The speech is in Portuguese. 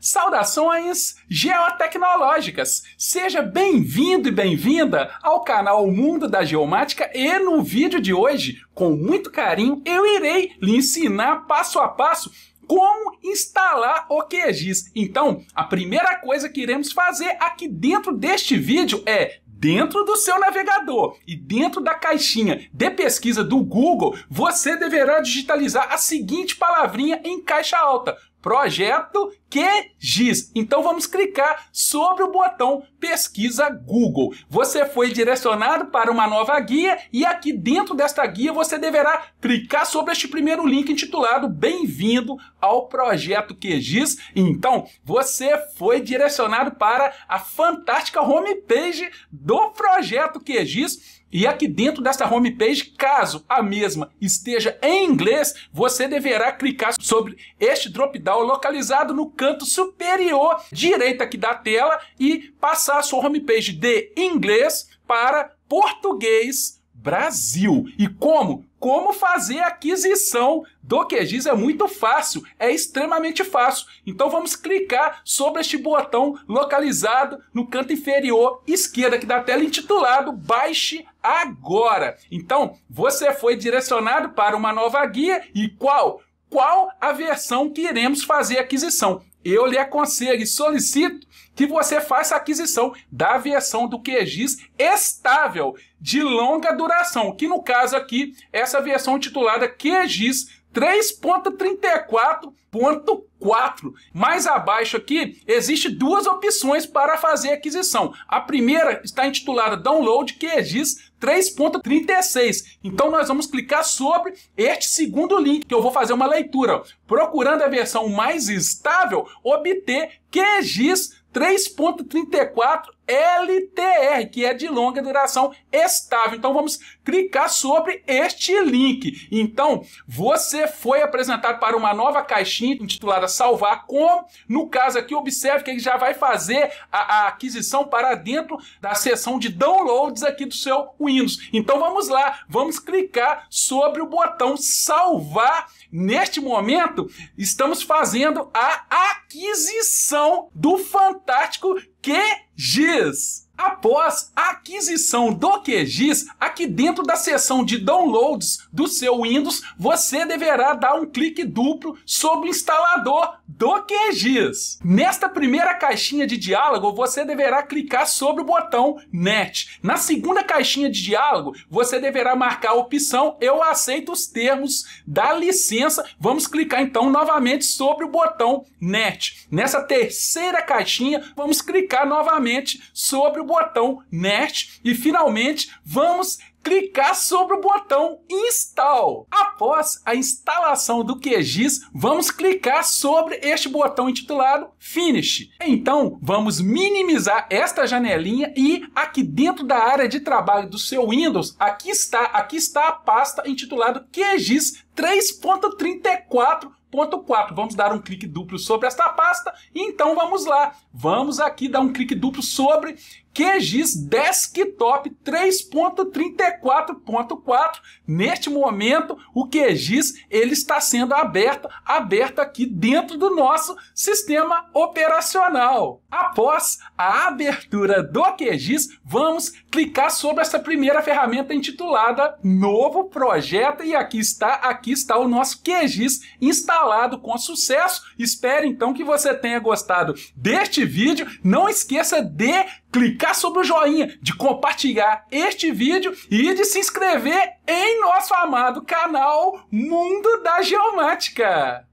Saudações geotecnológicas! Seja bem-vindo e bem-vinda ao canal Mundo da Geomática e no vídeo de hoje, com muito carinho, eu irei lhe ensinar passo a passo como instalar o QGIS. Então, a primeira coisa que iremos fazer aqui dentro deste vídeo é dentro do seu navegador e dentro da caixinha de pesquisa do Google, você deverá digitalizar a seguinte palavrinha em caixa alta: projeto que giz? Então vamos clicar sobre o botão Pesquisa Google. Você foi direcionado para uma nova guia e aqui dentro desta guia você deverá clicar sobre este primeiro link intitulado Bem-vindo ao Projeto QGIS. Então você foi direcionado para a fantástica homepage do Projeto QGIS. E aqui dentro desta homepage, caso a mesma esteja em inglês, você deverá clicar sobre este drop-down localizado no canto superior direito aqui da tela e passar a sua homepage de inglês para português Brasil. E como? Como fazer a aquisição do QGIS é muito fácil, é extremamente fácil. Então vamos clicar sobre este botão localizado no canto inferior esquerda aqui da tela intitulado Baixe agora. Então você foi direcionado para uma nova guia e qual? Qual a versão que iremos fazer aquisição? eu lhe aconselho e solicito que você faça a aquisição da versão do QGIS estável, de longa duração, que no caso aqui, essa versão titulada QGIS 3.34. 4. Mais abaixo aqui, existe duas opções para fazer aquisição. A primeira está intitulada Download, que 3.36. Então nós vamos clicar sobre este segundo link, que eu vou fazer uma leitura. Procurando a versão mais estável, obter QGIS 3.34 LTR, que é de longa duração estável. Então vamos clicar sobre este link. Então você foi apresentado para uma nova caixinha intitulada Salvar Como. No caso aqui, observe que ele já vai fazer a, a aquisição para dentro da seção de downloads aqui do seu Windows. Então vamos lá, vamos clicar sobre o botão Salvar. Neste momento, estamos fazendo a aquisição do Fantástico que giz! após a aquisição do QGIS, aqui dentro da seção de downloads do seu Windows, você deverá dar um clique duplo sobre o instalador do QGIS. Nesta primeira caixinha de diálogo, você deverá clicar sobre o botão NET. Na segunda caixinha de diálogo, você deverá marcar a opção Eu aceito os termos da licença. Vamos clicar então novamente sobre o botão NET. Nessa terceira caixinha, vamos clicar novamente sobre o botão Next e finalmente vamos clicar sobre o botão Install. Após a instalação do QGIS, vamos clicar sobre este botão intitulado Finish. Então, vamos minimizar esta janelinha e aqui dentro da área de trabalho do seu Windows, aqui está, aqui está a pasta intitulada QGIS 3.34 Ponto 4, vamos dar um clique duplo sobre esta pasta. Então vamos lá, vamos aqui dar um clique duplo sobre QGIS Desktop 3.34.4. Neste momento, o QGIS ele está sendo aberto, aberto aqui dentro do nosso sistema operacional. Após a abertura do QGIS, vamos clicar sobre essa primeira ferramenta intitulada Novo Projeto e aqui está, aqui está o nosso QGIS instalado com sucesso. Espero então que você tenha gostado deste vídeo. Não esqueça de clicar sobre o joinha, de compartilhar este vídeo e de se inscrever em nosso amado canal Mundo da Geomática.